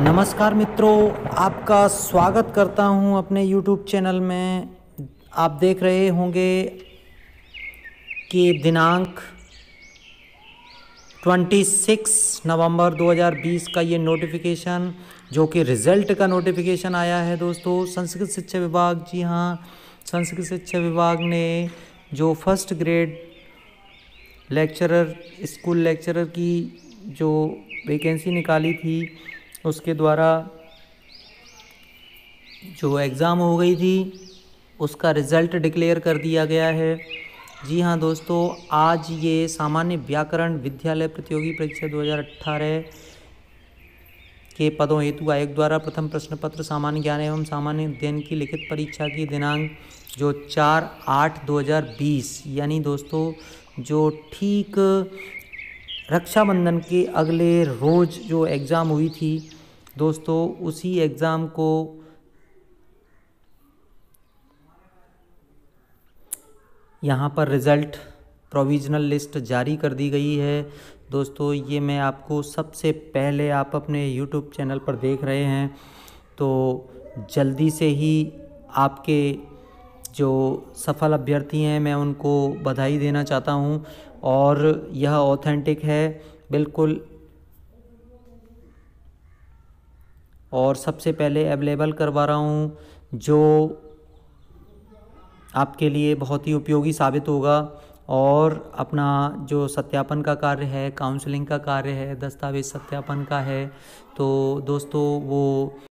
नमस्कार मित्रों आपका स्वागत करता हूं अपने YouTube चैनल में आप देख रहे होंगे कि दिनांक 26 नवंबर 2020 का ये नोटिफिकेशन जो कि रिज़ल्ट का नोटिफिकेशन आया है दोस्तों संस्कृत शिक्षा विभाग जी हाँ संस्कृत शिक्षा विभाग ने जो first grade lecturer school lecturer की जो वैकेंसी निकाली थी उसके द्वारा जो एग्ज़ाम हो गई थी उसका रिज़ल्ट डिक्लेयर कर दिया गया है जी हाँ दोस्तों आज ये सामान्य व्याकरण विद्यालय प्रतियोगी परीक्षा 2018 के पदों हेतु आयोग द्वारा प्रथम प्रश्न पत्र सामान्य ज्ञान एवं सामान्य अध्ययन की लिखित परीक्षा की दिनांक जो चार आठ 2020 यानी दोस्तों जो ठीक रक्षाबंधन के अगले रोज़ जो एग्ज़ाम हुई थी दोस्तों उसी एग्ज़ाम को यहाँ पर रिज़ल्ट प्रोविजनल लिस्ट जारी कर दी गई है दोस्तों ये मैं आपको सबसे पहले आप अपने यूट्यूब चैनल पर देख रहे हैं तो जल्दी से ही आपके जो सफल अभ्यर्थी हैं मैं उनको बधाई देना चाहता हूँ और यह ऑथेंटिक है बिल्कुल और सबसे पहले अवेलेबल करवा रहा हूँ जो आपके लिए बहुत ही उपयोगी साबित होगा और अपना जो सत्यापन का कार्य है काउंसलिंग का कार्य है दस्तावेज़ सत्यापन का है तो दोस्तों वो